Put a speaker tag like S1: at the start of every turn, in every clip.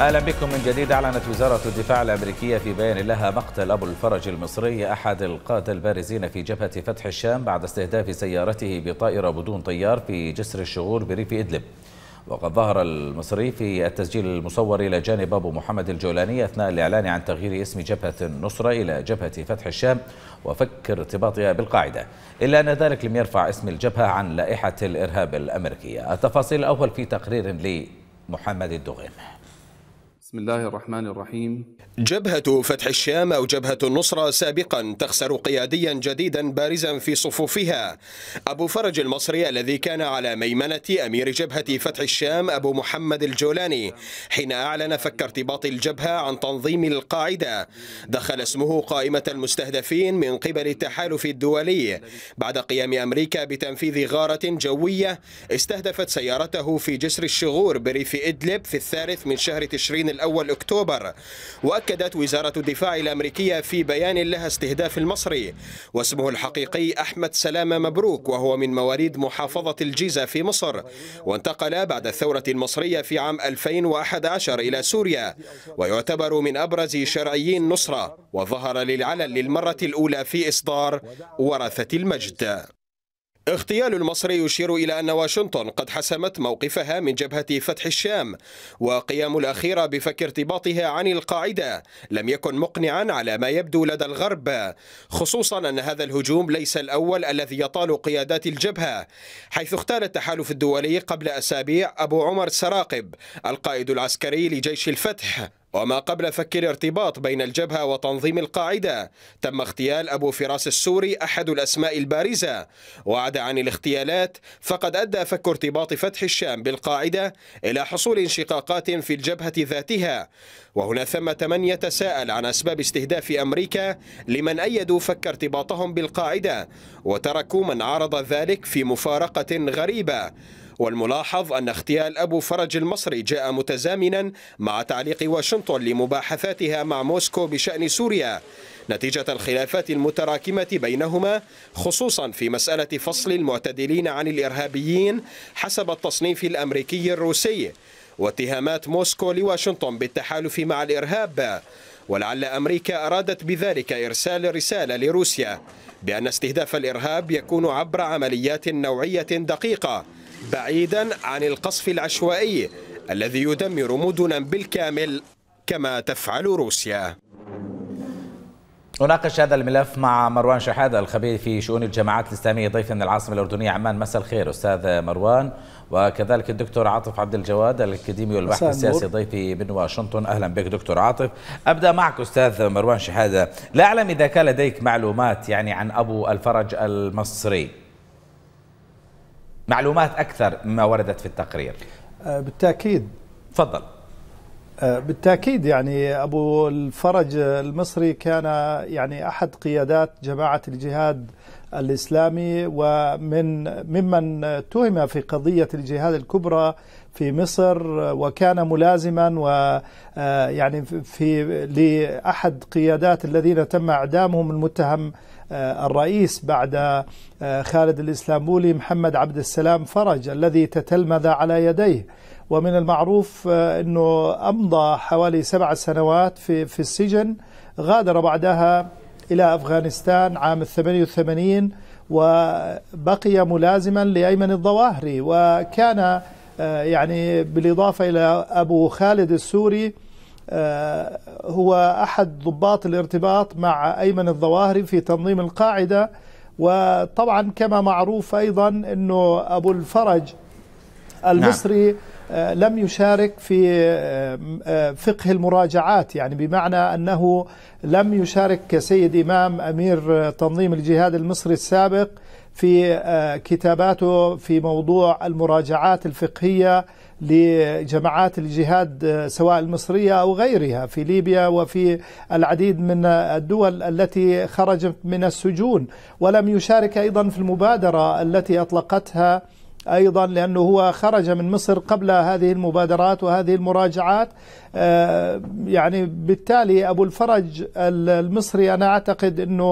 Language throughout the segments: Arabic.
S1: اهلا بكم من جديد اعلنت وزاره الدفاع الامريكيه في بيان لها مقتل ابو الفرج المصري احد القاده البارزين في جبهه فتح الشام بعد استهداف سيارته بطائره بدون طيار في جسر الشغور بريف ادلب وقد ظهر المصري في التسجيل المصور الى جانب ابو محمد الجولاني اثناء الاعلان عن تغيير اسم جبهه النصره الى جبهه فتح الشام وفك ارتباطها بالقاعده الا ان ذلك لم يرفع اسم الجبهه عن لائحه الارهاب الامريكيه التفاصيل الاول في تقرير لمحمد الدغيم
S2: بسم الله الرحمن الرحيم
S3: جبهة فتح الشام أو جبهة النصرة سابقا تخسر قياديا جديدا بارزا في صفوفها أبو فرج المصري الذي كان على ميمنة أمير جبهة فتح الشام أبو محمد الجولاني حين أعلن فك ارتباط الجبهة عن تنظيم القاعدة دخل اسمه قائمة المستهدفين من قبل التحالف الدولي بعد قيام أمريكا بتنفيذ غارة جوية استهدفت سيارته في جسر الشغور بريف إدلب في الثالث من شهر تشرين الأول أول أكتوبر وأكدت وزارة الدفاع الأمريكية في بيان لها استهداف المصري واسمه الحقيقي أحمد سلامة مبروك وهو من مواليد محافظة الجيزة في مصر وانتقل بعد الثورة المصرية في عام 2011 إلى سوريا ويعتبر من أبرز شرعيين النصرة وظهر للعلن للمرة الأولى في إصدار ورثة المجد اغتيال المصري يشير إلى أن واشنطن قد حسمت موقفها من جبهة فتح الشام وقيام الأخيرة بفك ارتباطها عن القاعدة لم يكن مقنعا على ما يبدو لدى الغرب خصوصا أن هذا الهجوم ليس الأول الذي يطال قيادات الجبهة حيث اختال التحالف الدولي قبل أسابيع أبو عمر سراقب القائد العسكري لجيش الفتح وما قبل فك الارتباط بين الجبهة وتنظيم القاعدة تم اغتيال أبو فراس السوري أحد الأسماء البارزة وعدا عن الاغتيالات فقد أدى فك ارتباط فتح الشام بالقاعدة إلى حصول انشقاقات في الجبهة ذاتها وهنا ثمة من يتساءل عن أسباب استهداف أمريكا لمن أيدوا فك ارتباطهم بالقاعدة وتركوا من عرض ذلك في مفارقة غريبة والملاحظ أن اغتيال أبو فرج المصري جاء متزامنا مع تعليق واشنطن لمباحثاتها مع موسكو بشأن سوريا نتيجة الخلافات المتراكمة بينهما خصوصا في مسألة فصل المعتدلين عن الإرهابيين حسب التصنيف الأمريكي الروسي واتهامات موسكو لواشنطن بالتحالف مع الإرهاب ولعل أمريكا أرادت بذلك إرسال رسالة لروسيا بأن استهداف الإرهاب يكون عبر عمليات نوعية دقيقة بعيدا عن القصف العشوائي الذي يدمر مدنا بالكامل كما تفعل روسيا
S1: أناقش هذا الملف مع مروان شحادة الخبير في شؤون الجماعات الإسلامية ضيفا من العاصمة الأردنية عمان مساء الخير أستاذ مروان وكذلك الدكتور عاطف عبد الجواد الأكاديمي والباحث السياسي ضيفي من واشنطن أهلا بك دكتور عاطف أبدأ معك أستاذ مروان شحادة لا أعلم إذا كان لديك معلومات يعني عن أبو الفرج المصري معلومات أكثر مما وردت في التقرير
S4: آه، بالتأكيد تفضل آه، بالتأكيد يعني أبو الفرج المصري كان يعني أحد قيادات جماعة الجهاد الإسلامي ومن ممن اتهم في قضية الجهاد الكبرى في مصر وكان ملازما و آه، يعني في لأحد قيادات الذين تم إعدامهم المتهم آه، الرئيس بعد آه، خالد الإسلامبولي محمد عبد السلام فرج الذي تتلمذ على يديه ومن المعروف أنه أمضى حوالي سبع سنوات في, في السجن غادر بعدها إلى أفغانستان عام الثمانية وثمانين وبقي ملازما لأيمن الظواهري وكان آه، يعني بالإضافة إلى أبو خالد السوري آه، هو أحد ضباط الارتباط مع أيمن الظواهري في تنظيم القاعدة وطبعا كما معروف أيضا أنه أبو الفرج المصري نعم. آه، لم يشارك في آه، آه، فقه المراجعات يعني بمعنى أنه لم يشارك كسيد إمام أمير تنظيم الجهاد المصري السابق في كتاباته في موضوع المراجعات الفقهية لجماعات الجهاد سواء المصرية أو غيرها في ليبيا وفي العديد من الدول التي خرجت من السجون ولم يشارك أيضا في المبادرة التي أطلقتها أيضا لأنه هو خرج من مصر قبل هذه المبادرات وهذه المراجعات آه، يعني بالتالي أبو الفرج المصري أنا أعتقد أنه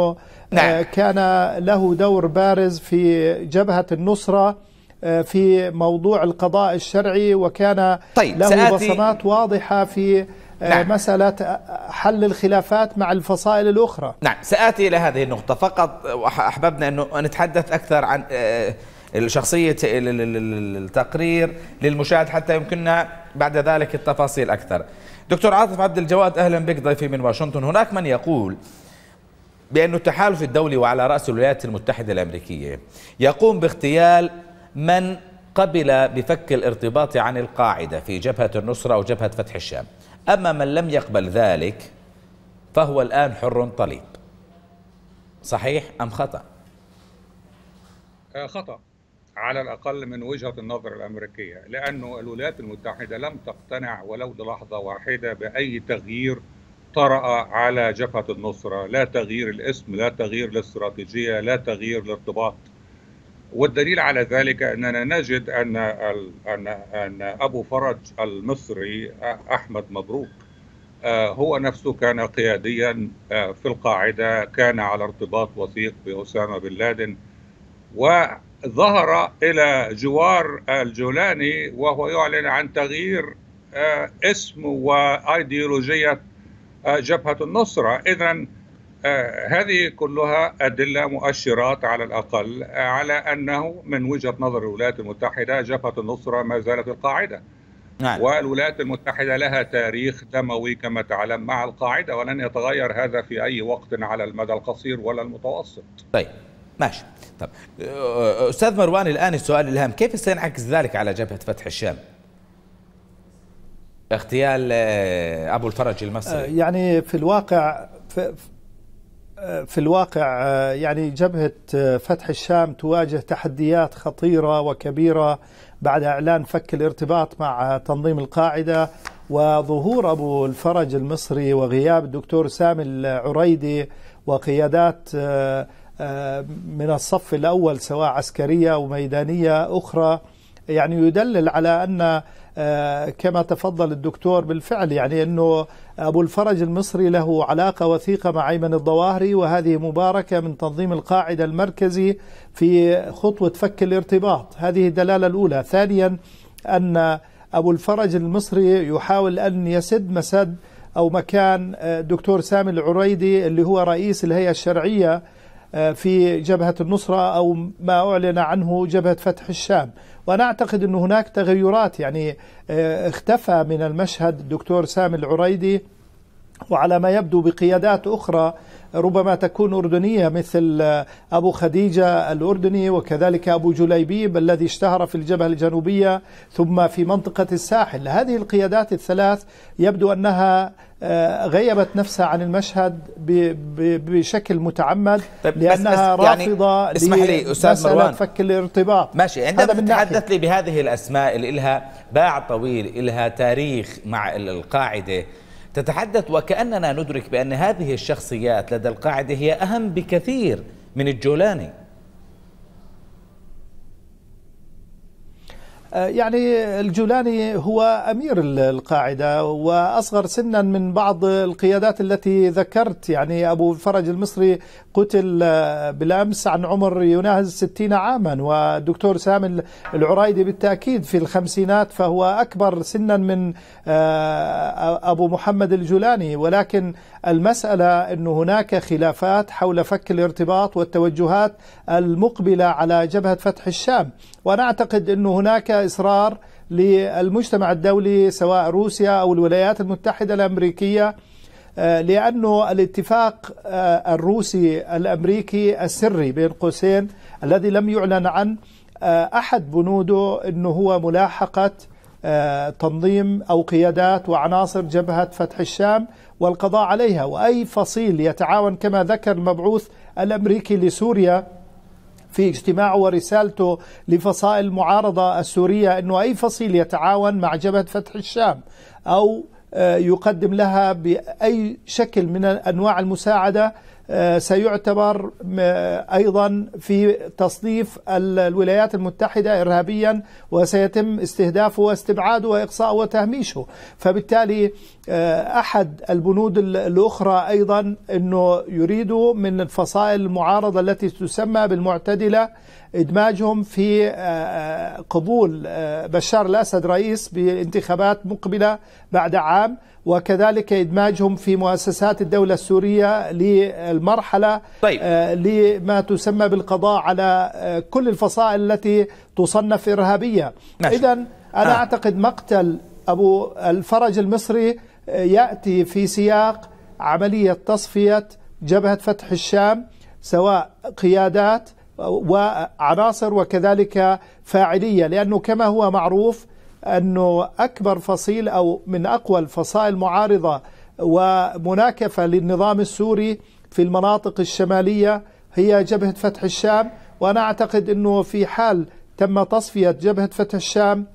S4: آه، نعم. كان له دور بارز في جبهة النصرة آه، في موضوع القضاء الشرعي وكان طيب له سأتي... بصمات واضحة في نعم. مسألة حل الخلافات مع الفصائل الأخرى
S1: نعم سآتي إلى هذه النقطة فقط أحببنا أن نتحدث أكثر عن شخصية التقرير للمشاهد حتى يمكننا بعد ذلك التفاصيل أكثر دكتور عاطف عبد الجواد أهلا بك ضيفي من واشنطن هناك من يقول بأن التحالف الدولي وعلى رأس الولايات المتحدة الأمريكية يقوم باغتيال من قبل بفك الارتباط عن القاعدة في جبهة النصرة وجبهة فتح الشام أما من لم يقبل ذلك فهو الآن حر طليب صحيح أم خطأ؟
S2: آه، خطأ على الأقل من وجهة النظر الأمريكية لأنه الولايات المتحدة لم تقتنع ولو للحظة واحدة بأي تغيير طرأ على جبهة النصرة لا تغيير الاسم لا تغيير الاستراتيجية لا تغيير الارتباط والدليل على ذلك أننا نجد أن, أن, أن أبو فرج المصري أحمد مبروك آه، هو نفسه كان قياديا آه، في القاعدة كان على ارتباط وثيق بأسامة بن لادن و ظهر إلى جوار الجولاني وهو يعلن عن تغيير آه، اسم وأيديولوجية آه، جبهة النصرة إذا آه، هذه كلها أدلة مؤشرات على الأقل على أنه من وجهة نظر الولايات المتحدة جبهة النصرة ما زالت القاعدة نعم. والولايات المتحدة لها تاريخ دموي كما تعلم مع القاعدة ولن يتغير هذا في أي وقت على المدى القصير ولا المتوسط
S1: طيب ماشي طب أه، استاذ مروان الان السؤال الهام كيف سينعكس ذلك على جبهه فتح الشام؟ اغتيال أه، ابو الفرج المصري أه،
S4: يعني في الواقع في, في الواقع يعني جبهه فتح الشام تواجه تحديات خطيره وكبيره بعد اعلان فك الارتباط مع تنظيم القاعده وظهور ابو الفرج المصري وغياب الدكتور سامي العريدي وقيادات آه، من الصف الأول سواء عسكرية أو ميدانية أخرى يعني يدلل على أن آه، كما تفضل الدكتور بالفعل يعني أنه أبو الفرج المصري له علاقة وثيقة مع أيمن الظواهري وهذه مباركة من تنظيم القاعدة المركزي في خطوة فك الارتباط هذه الدلالة الأولى ثانيا أن أبو الفرج المصري يحاول أن يسد مسد أو مكان آه، دكتور سامي العريدي اللي هو رئيس الهيئة الشرعية آه، في جبهة النصرة أو ما أعلن عنه جبهة فتح الشام وأنا أعتقد أن هناك تغيرات يعني آه، اختفى من المشهد الدكتور سامي العريدي وعلى ما يبدو بقيادات أخرى ربما تكون أردنية مثل أبو خديجة الأردني وكذلك أبو جليبيب الذي اشتهر في الجبهة الجنوبية ثم في منطقة الساحل هذه القيادات الثلاث يبدو أنها آه، غيبت نفسها عن المشهد بشكل متعمد طيب لأنها بس بس يعني رافضة اسمح لي أستاذ مروان فك الارتباط
S1: ماشي عندما تتحدث لي بهذه الأسماء اللي لها باع طويل لها تاريخ مع القاعدة تتحدث وكأننا ندرك بأن هذه الشخصيات لدى القاعدة هي أهم بكثير من الجولاني
S4: آه، يعني الجولاني هو أمير القاعدة وأصغر سنا من بعض القيادات التي ذكرت يعني أبو الفرج المصري قتل آه، بالأمس عن عمر يناهز ستين عاما والدكتور سامي العرايدي بالتأكيد في الخمسينات فهو أكبر سنا من آه، أبو محمد الجولاني ولكن المسألة أن هناك خلافات حول فك الارتباط والتوجهات المقبلة على جبهة فتح الشام وأنا أعتقد أن هناك إصرار للمجتمع الدولي سواء روسيا أو الولايات المتحدة الأمريكية آه، لأنه الاتفاق آه، الروسي الأمريكي السري بين قوسين الذي لم يعلن عن آه، أحد بنوده أنه هو ملاحقة تنظيم أو قيادات وعناصر جبهة فتح الشام والقضاء عليها وأي فصيل يتعاون كما ذكر المبعوث الأمريكي لسوريا في اجتماعه ورسالته لفصائل المعارضة السورية أنه أي فصيل يتعاون مع جبهة فتح الشام أو آه، يقدم لها بأي شكل من أنواع المساعدة آه، سيعتبر آه، أيضا في تصنيف الولايات المتحدة إرهابيا وسيتم استهدافه واستبعاده واقصاءه وتهميشه فبالتالي آه، أحد البنود الأخرى أيضا أنه يريد من الفصائل المعارضة التي تسمى بالمعتدلة إدماجهم في قبول بشار الأسد رئيس بانتخابات مقبلة بعد عام وكذلك إدماجهم في مؤسسات الدولة السورية للمرحلة طيب. آه، لما تسمى بالقضاء على آه، كل الفصائل التي تصنف إرهابية إذا أنا آه. أعتقد مقتل أبو الفرج المصري آه، يأتي في سياق عملية تصفية جبهة فتح الشام سواء قيادات وعناصر وكذلك فاعلية لأنه كما هو معروف أنه أكبر فصيل أو من أقوى الفصائل معارضة ومناكفة للنظام السوري في المناطق الشمالية هي جبهة فتح الشام وأنا أعتقد أنه في حال تم تصفية جبهة فتح الشام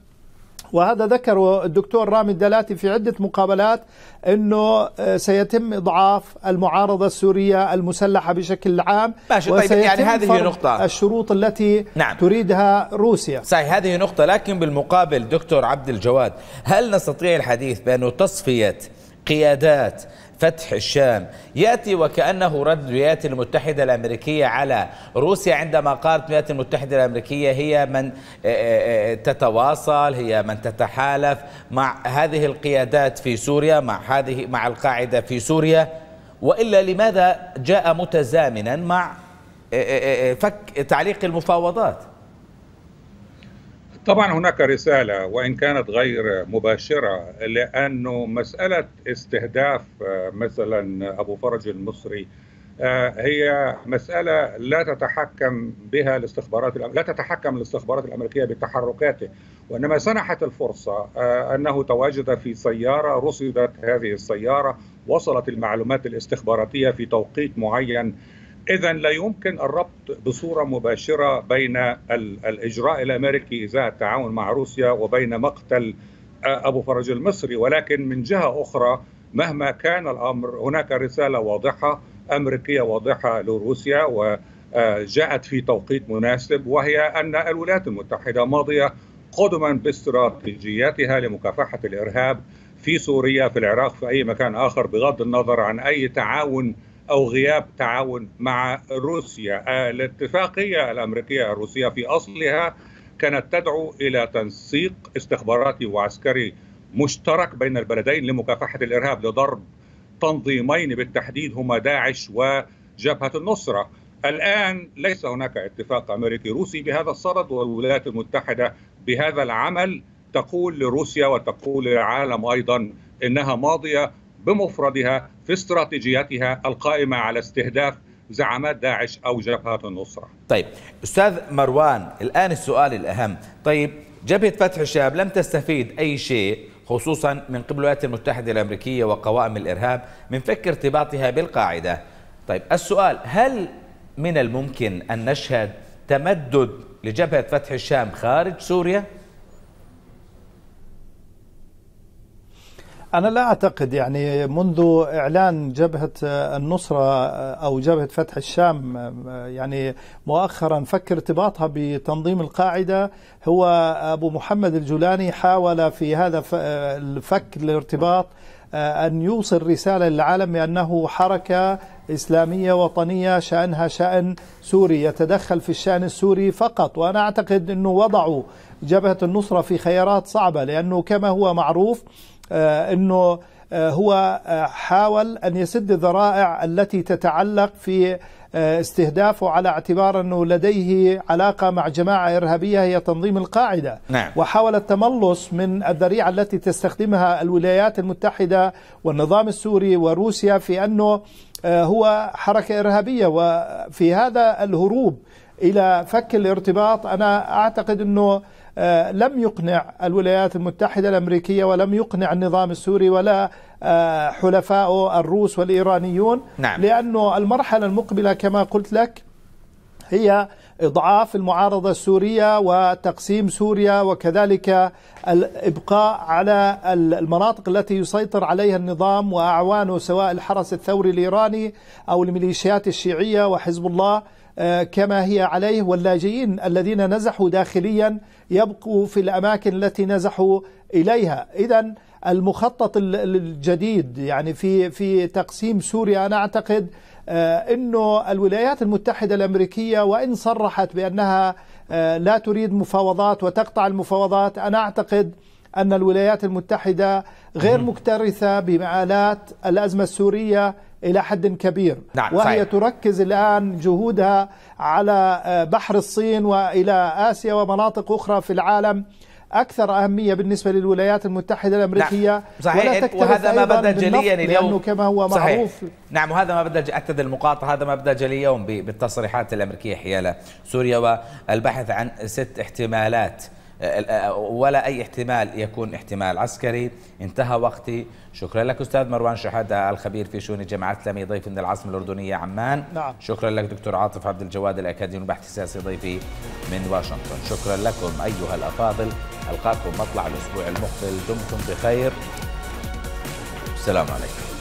S4: وهذا ذكره الدكتور رامي الدلاتي في عدة مقابلات أنه آه، سيتم إضعاف المعارضة السورية المسلحة بشكل عام ماشي طيب يعني هذه نقطة الشروط التي نعم. تريدها روسيا
S1: صحيح هذه نقطة لكن بالمقابل دكتور عبد الجواد هل نستطيع الحديث بأنه تصفية قيادات فتح الشام يأتي وكأنه رد الولايات المتحدة الأمريكية على روسيا عندما قالت الولايات المتحدة الأمريكية هي من آه، آه، آه، تتواصل هي من تتحالف مع هذه القيادات في سوريا مع هذه مع القاعدة في سوريا وإلا لماذا جاء متزامنا مع فك
S2: تعليق المفاوضات طبعا هناك رساله وان كانت غير مباشره لانه مساله استهداف آه، مثلا ابو فرج المصري آه، هي مسألة لا تتحكم بها الاستخبارات لا تتحكم الاستخبارات الأمريكية بتحركاته وإنما سنحت الفرصة آه، أنه تواجد في سيارة رصدت هذه السيارة وصلت المعلومات الاستخباراتية في توقيت معين اذا لا يمكن الربط بصوره مباشره بين الاجراء الامريكي ازاء التعاون مع روسيا وبين مقتل آه، ابو فرج المصري ولكن من جهه اخرى مهما كان الامر هناك رساله واضحه امريكيه واضحه لروسيا وجاءت آه، في توقيت مناسب وهي ان الولايات المتحده ماضيه قدما باستراتيجياتها لمكافحه الارهاب في سوريا في العراق في اي مكان اخر بغض النظر عن اي تعاون أو غياب تعاون مع روسيا الاتفاقية الأمريكية الروسية في أصلها كانت تدعو إلى تنسيق استخباراتي وعسكري مشترك بين البلدين لمكافحة الإرهاب لضرب تنظيمين بالتحديد هما داعش وجبهة النصرة الآن ليس هناك اتفاق أمريكي روسي بهذا الصدد والولايات المتحدة بهذا العمل تقول لروسيا وتقول للعالم أيضا إنها ماضية بمفردها في استراتيجيتها القائمه على استهداف زعامات داعش او جبهات النصره.
S1: طيب استاذ مروان الان السؤال الاهم، طيب جبهه فتح الشام لم تستفيد اي شيء خصوصا من قبل الولايات المتحده الامريكيه وقوائم الارهاب من فك ارتباطها بالقاعده. طيب السؤال هل من الممكن ان نشهد تمدد لجبهه فتح الشام خارج سوريا؟
S4: أنا لا أعتقد يعني منذ إعلان جبهة النصرة أو جبهة فتح الشام يعني مؤخرا فك ارتباطها بتنظيم القاعدة هو أبو محمد الجولاني حاول في هذا الفك الارتباط آه، أن يوصل رسالة للعالم بأنه حركة إسلامية وطنية شأنها شأن سوري يتدخل في الشأن السوري فقط وأنا أعتقد أنه وضعوا جبهة النصرة في خيارات صعبة لأنه كما هو معروف آه، أنه آه، هو آه، حاول أن يسد الذرائع التي تتعلق في استهدافه على اعتبار أنه لديه علاقة مع جماعة إرهابية هي تنظيم القاعدة نعم. وحاول التملص من الذريعة التي تستخدمها الولايات المتحدة والنظام السوري وروسيا في أنه هو حركة إرهابية وفي هذا الهروب الى فك الارتباط انا اعتقد انه آه، لم يقنع الولايات المتحدة الأمريكية ولم يقنع النظام السوري ولا آه، حلفائه الروس والإيرانيون نعم. لأنه المرحلة المقبلة كما قلت لك هي إضعاف المعارضة السورية وتقسيم سوريا وكذلك الإبقاء على المناطق التي يسيطر عليها النظام وأعوانه سواء الحرس الثوري الإيراني أو الميليشيات الشيعية وحزب الله آه، كما هي عليه واللاجئين الذين نزحوا داخليا يبقوا في الأماكن التي نزحوا إليها إذا المخطط الجديد يعني في في تقسيم سوريا أنا أعتقد آه، أنه الولايات المتحدة الأمريكية وإن صرحت بأنها آه، لا تريد مفاوضات وتقطع المفاوضات أنا أعتقد أن الولايات المتحدة غير مكترثة بمعالات الأزمة السورية إلى حد كبير نعم وهي صحيح. تركز الآن جهودها على آه، بحر الصين وإلى آسيا ومناطق أخرى في العالم أكثر أهمية بالنسبة للولايات المتحدة الأمريكية نعم. صحيح ولا وهذا ما بدأ جليا اليوم كما هو معروف صحيح.
S1: نعم وهذا ما بدأ أكد المقاطعة هذا ما بدأ جليا اليوم بالتصريحات الأمريكية حيال سوريا والبحث عن ست احتمالات ولا أي احتمال يكون احتمال عسكري انتهى وقتي شكرا لك أستاذ مروان شحادة الخبير في شؤون الجامعات الإسلامية ضيف من العاصمة الأردنية عمان نعم. شكرا لك دكتور عاطف عبد الجواد الأكاديمي البحث السياسي ضيفي من واشنطن شكرا لكم أيها الأفاضل ألقاكم مطلع الأسبوع المقبل دمتم بخير السلام عليكم